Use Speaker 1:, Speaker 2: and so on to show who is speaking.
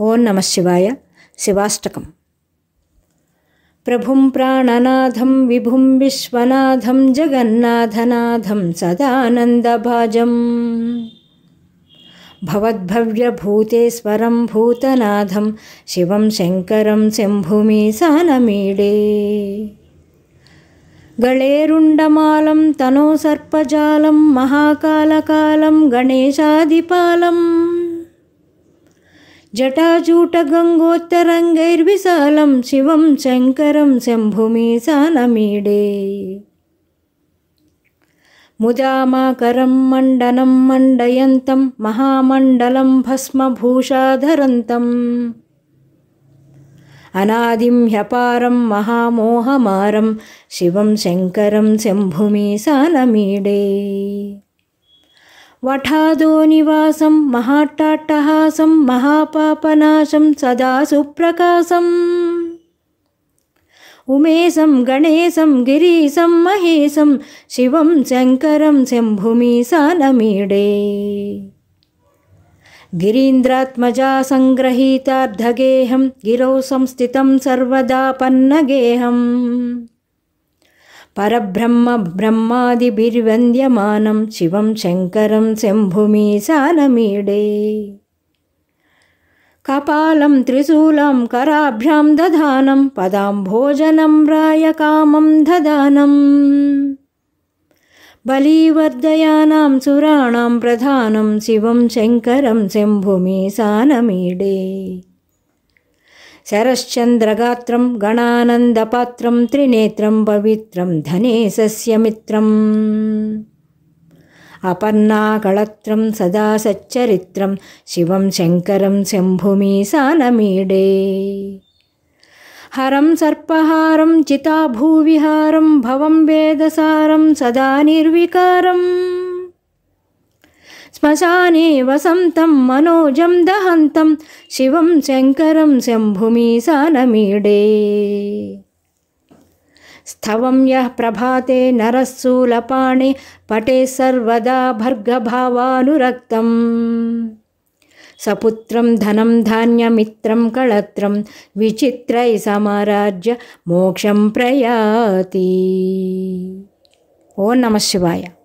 Speaker 1: ओं नमः शिवाय शिवाष्टकम् प्रभुं प्राणनाथं विभुं विश्वनाथं जगन्नाथनाथं सदानन्दभाजम् भवद्भव्यभूतेश्वरं भूतनाथं शिवं शङ्करं सानमीडे। गळेरुण्डमालं तनोसर्पजालं महाकालकालं गणेशादिपालम् जटाजूटगङ्गोत्तरङ्गैर्विशालं शिवं शङ्करं शम्भुमीशानमीडे मुदामाकरं मण्डनं मण्डयन्तं महामण्डलं भस्मभूषाधरन्तम् अनादिं ह्यपारं महामोहमारं शिवं शङ्करं शम्भुमीशानमीडे वठादो निवासं महाट्टाट्टहासं महापापनाशं सदा सुप्रकाशम् उमेशं गणेशं गिरीशं महेशं शिवं शङ्करं शम्भुमीशानमीडे गिरीन्द्रात्मजा सङ्ग्रहीतार्धगेहं गिरौ संस्थितं सर्वदा पन्नगेहम् परब्रह्म ब्रह्मादिभिर्वन्द्यमानं शिवं शङ्करं शम्भुमीशालमीडे कपालं त्रिशूलं कराभ्यां दधानं पदां भोजनं रायकामं दधानम् बलिवर्दयानां सुराणां प्रधानं शिवं शङ्करं शम्भुमीशालमीडे शरश्चन्द्रगात्रं गणानन्दपात्रं त्रिनेत्रं पवित्रं धनेशस्यमित्रम् अपर्णाकळत्रं सदा सच्चरित्रं शिवं शङ्करं शम्भुमि हरं सर्पहारं चिताभूविहारं भवं वेदसारं सदा निर्विकारम् श्मशाने वसन्तं मनोजं दहन्तं शिवं शङ्करं शम्भुमीसानमीडे स्थवं यः प्रभाते नरः पटे सर्वदा भर्गभावानुरक्तम् सपुत्रं धनं धान्यमित्रं कळत्रं विचित्रै समाराज्य मोक्षं प्रयाति ओ नमः शिवाय